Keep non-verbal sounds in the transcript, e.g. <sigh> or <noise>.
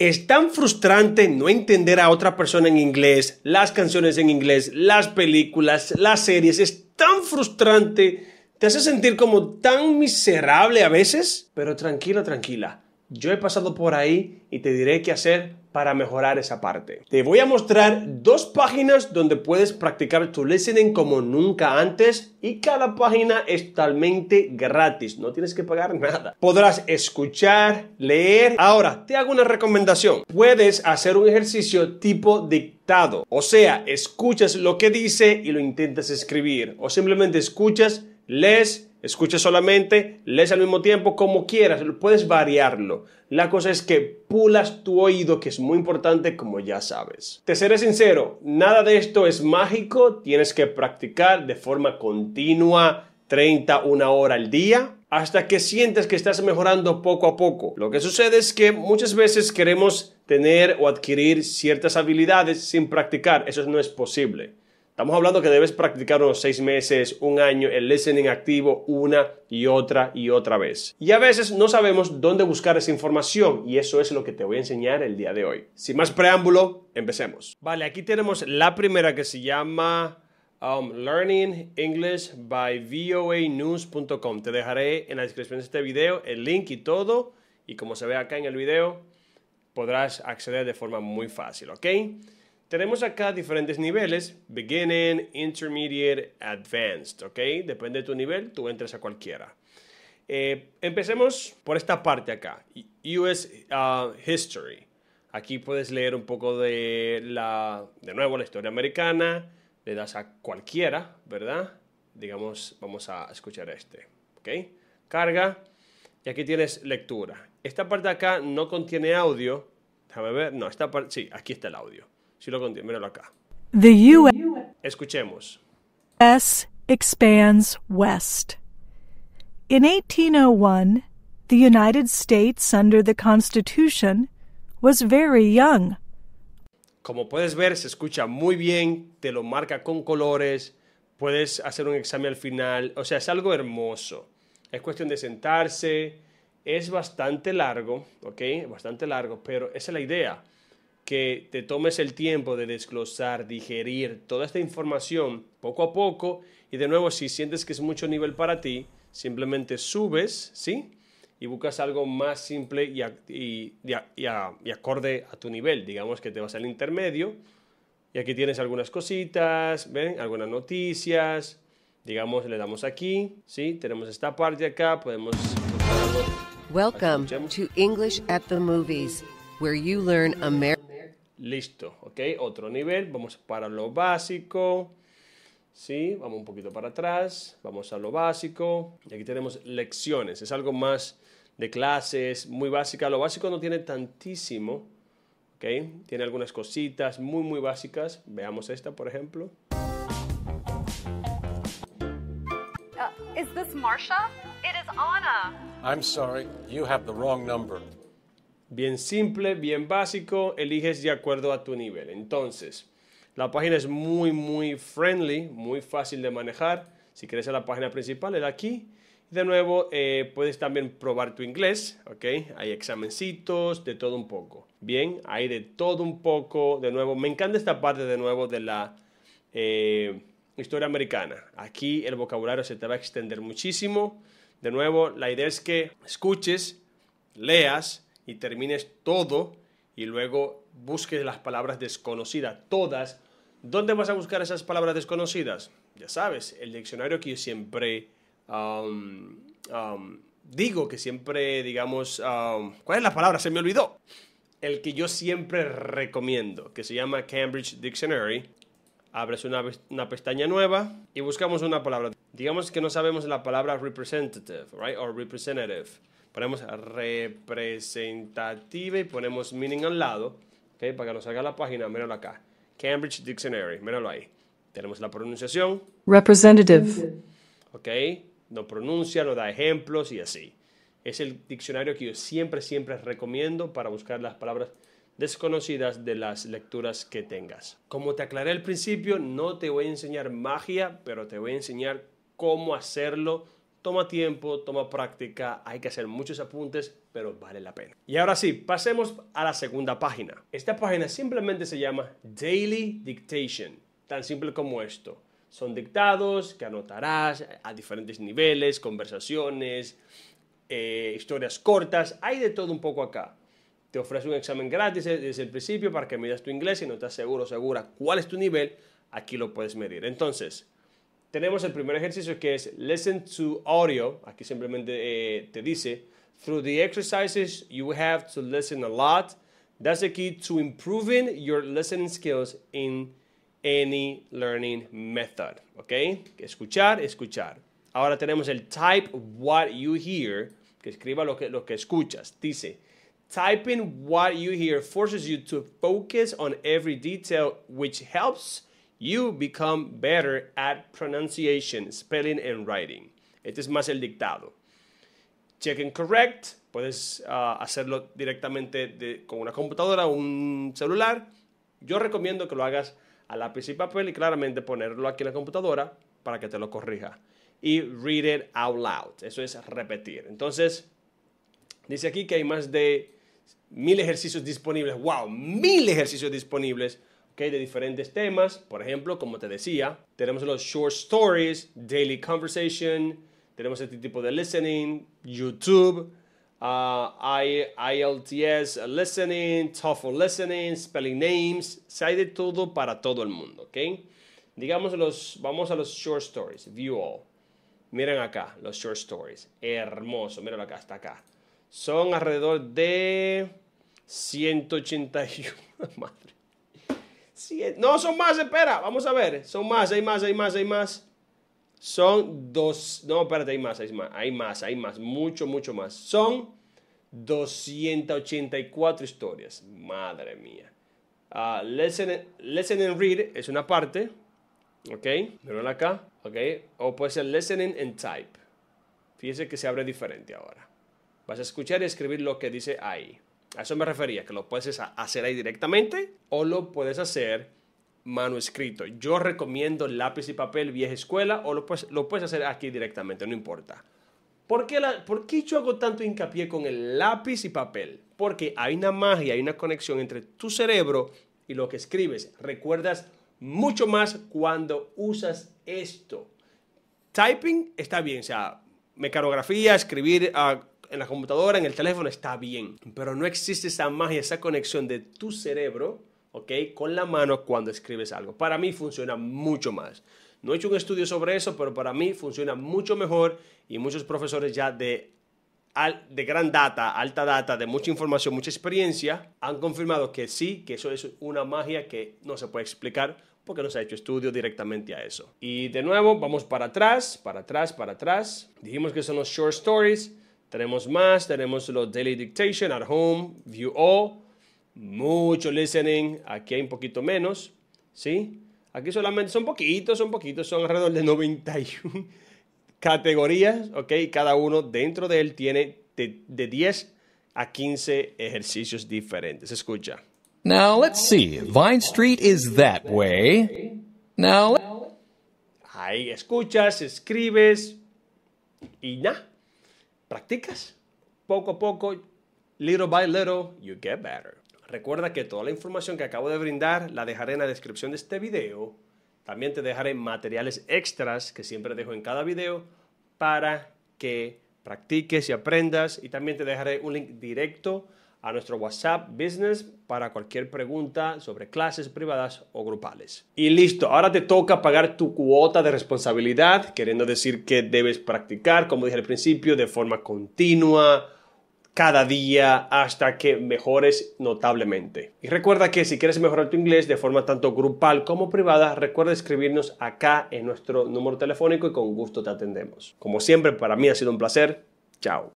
Es tan frustrante no entender a otra persona en inglés, las canciones en inglés, las películas, las series. Es tan frustrante. Te hace sentir como tan miserable a veces. Pero tranquila, tranquila. Yo he pasado por ahí y te diré qué hacer para mejorar esa parte. Te voy a mostrar dos páginas donde puedes practicar tu listening como nunca antes y cada página es totalmente gratis, no tienes que pagar nada. Podrás escuchar, leer. Ahora, te hago una recomendación. Puedes hacer un ejercicio tipo dictado, o sea, escuchas lo que dice y lo intentas escribir, o simplemente escuchas, lees Escucha solamente, lees al mismo tiempo, como quieras, puedes variarlo. La cosa es que pulas tu oído, que es muy importante, como ya sabes. Te seré sincero, nada de esto es mágico, tienes que practicar de forma continua, 30, una hora al día, hasta que sientes que estás mejorando poco a poco. Lo que sucede es que muchas veces queremos tener o adquirir ciertas habilidades sin practicar, eso no es posible. Estamos hablando que debes practicar unos seis meses, un año, el listening activo una y otra y otra vez. Y a veces no sabemos dónde buscar esa información y eso es lo que te voy a enseñar el día de hoy. Sin más preámbulo, empecemos. Vale, aquí tenemos la primera que se llama um, Learning English by voanews.com. Te dejaré en la descripción de este video el link y todo y como se ve acá en el video podrás acceder de forma muy fácil, ¿ok? Tenemos acá diferentes niveles, beginning, intermediate, advanced, ¿ok? Depende de tu nivel, tú entras a cualquiera. Eh, empecemos por esta parte acá, US uh, History. Aquí puedes leer un poco de la, de nuevo, la historia americana, le das a cualquiera, ¿verdad? Digamos, vamos a escuchar este, ¿ok? Carga, y aquí tienes lectura. Esta parte acá no contiene audio, déjame ver, no, esta parte, sí, aquí está el audio. Si lo míralo acá. Escuchemos. S expands west. In 1801, the United States under the Constitution was very young. Como puedes ver, se escucha muy bien, te lo marca con colores, puedes hacer un examen al final, o sea, es algo hermoso. Es cuestión de sentarse, es bastante largo, ¿ok? Bastante largo, pero esa es la idea que te tomes el tiempo de desglosar, digerir toda esta información poco a poco y de nuevo si sientes que es mucho nivel para ti, simplemente subes, ¿sí? Y buscas algo más simple y, y, acorde a tu nivel. Digamos que te vas al intermedio y aquí tienes algunas cositas, ¿ven? Algunas noticias. Digamos, le damos aquí, ¿sí? Tenemos esta parte acá, podemos... Welcome to English at the Movies, where you learn American... Listo, ¿ok? Otro nivel, vamos para lo básico, ¿sí? Vamos un poquito para atrás, vamos a lo básico. Y aquí tenemos lecciones, es algo más de clases, muy básica. Lo básico no tiene tantísimo, ¿ok? Tiene algunas cositas muy, muy básicas. Veamos esta, por ejemplo. Uh, is this Anna. I'm sorry, you have the wrong number. Bien simple, bien básico, eliges de acuerdo a tu nivel. Entonces, la página es muy, muy friendly, muy fácil de manejar. Si quieres a la página principal, es aquí. De nuevo, eh, puedes también probar tu inglés, ¿ok? Hay examencitos, de todo un poco. Bien, hay de todo un poco, de nuevo. Me encanta esta parte de nuevo de la eh, historia americana. Aquí el vocabulario se te va a extender muchísimo. De nuevo, la idea es que escuches, leas, y termines todo y luego busques las palabras desconocidas, todas. ¿Dónde vas a buscar esas palabras desconocidas? Ya sabes, el diccionario que yo siempre digo, que siempre, digamos, ¿cuál es la palabra? Se me olvidó. El que yo siempre recomiendo, que se llama Cambridge Dictionary. Abres una, pestaña nueva y buscamos una palabra. Digamos que no sabemos la palabra representative, right? O representative ponemos representativa y ponemos meaning al lado, ¿okay? para que nos salga la página, míralo acá. Cambridge Dictionary, míralo ahí. Tenemos la pronunciación. Representative. Ok, nos pronuncia, lo da ejemplos y así. Es el diccionario que yo siempre, siempre recomiendo para buscar las palabras desconocidas de las lecturas que tengas. Como te aclaré al principio, no te voy a enseñar magia, pero te voy a enseñar cómo hacerlo toma tiempo, toma práctica, hay que hacer muchos apuntes, pero vale la pena. Y ahora sí, pasemos a la segunda página. Esta página simplemente se llama Daily Dictation, tan simple como esto. Son dictados que anotarás a diferentes niveles, conversaciones, eh, historias cortas, hay de todo un poco acá. Te ofrece un examen gratis desde el principio para que midas tu inglés y no estás seguro, o segura cuál es tu nivel, aquí lo puedes medir. Entonces, tenemos el primer ejercicio que es listen to audio. Aquí simplemente eh, te dice, through the exercises you have to listen a lot. That's the key to improving your listening skills in any learning method. Okay, Escuchar, escuchar. Ahora tenemos el type what you hear, que escriba lo que, lo que escuchas. Dice, typing what you hear forces you to focus on every detail, which helps You become better at pronunciation, spelling and writing. Este es más el dictado. Check and correct, puedes ah, hacerlo directamente con una computadora o un celular. Yo recomiendo que lo hagas a lápiz y papel y claramente ponerlo aquí en la computadora para que te lo corrija. Y read it out loud, eso es repetir. Entonces, dice aquí que hay más de mil ejercicios disponibles. ¡Wow! Mil ejercicios disponibles de diferentes temas. Por ejemplo, como te decía, tenemos los short stories, daily conversation, tenemos este tipo de listening, YouTube, ah, I, ILTS Listening, TOEFL Listening, Spelling Names, hay de todo para todo el mundo, ¿ok? Digamos, los, vamos a los short stories, View All. Miren acá, los short stories, hermoso, miren acá, hasta acá. Son alrededor de 181, <laughs> madre, no, son más, espera, vamos a ver. Son más, hay más, hay más, hay más. Son dos. No, espérate, hay más, hay más, hay más, hay más. Mucho, mucho más. Son 284 historias. Madre mía. Uh, ah, listen, and read es una parte. ¿Ok? Miren acá. ¿Ok? O puede ser listening and type. Fíjese que se abre diferente ahora. Vas a escuchar y escribir lo que dice ahí. A eso me refería, que lo puedes hacer ahí directamente o lo puedes hacer manuscrito. Yo recomiendo lápiz y papel vieja escuela o lo puedes, lo puedes hacer aquí directamente, no importa. ¿Por qué, la, yo hago tanto hincapié con el lápiz y papel? Porque hay una magia, hay una conexión entre tu cerebro y lo que escribes. Recuerdas mucho más cuando usas esto. Typing está bien, o sea, mecanografía, escribir ah, en la computadora, en el teléfono, está bien. Pero no existe esa magia, esa conexión de tu cerebro, ¿ok? Con la mano cuando escribes algo. Para mí funciona mucho más. No he hecho un estudio sobre eso, pero para mí funciona mucho mejor y muchos profesores ya de, de gran data, alta data, de mucha información, mucha experiencia, han confirmado que sí, que eso es una magia que no se puede explicar porque no se ha hecho estudio directamente a eso. Y de nuevo, vamos para atrás, para atrás, para atrás. Dijimos que son los short stories. Tenemos más, tenemos los Daily Dictation, At Home, View All, mucho Listening, aquí hay un poquito menos, ¿sí? Aquí solamente son poquitos, son poquitos, son alrededor de 91 <laughs> categorías, ¿ok? Cada uno dentro de él tiene de, 10 a 15 ejercicios diferentes. Escucha. Now let's see. Vine Street is that way. Now. Ahí escuchas, escribes y nada practicas poco a poco, little by little, you get better. Recuerda que toda la información que acabo de brindar la dejaré en la descripción de este video. También te dejaré materiales extras que siempre dejo en cada video para que practiques y aprendas. Y también te dejaré un link directo a nuestro WhatsApp Business para cualquier pregunta sobre clases privadas o grupales. Y listo, ahora te toca pagar tu cuota de responsabilidad, queriendo decir que debes practicar, como dije al principio, de forma continua, cada día hasta que mejores notablemente. Y recuerda que si quieres mejorar tu inglés de forma tanto grupal como privada, recuerda escribirnos acá en nuestro número telefónico y con gusto te atendemos. Como siempre, para mí ha sido un placer. Chao.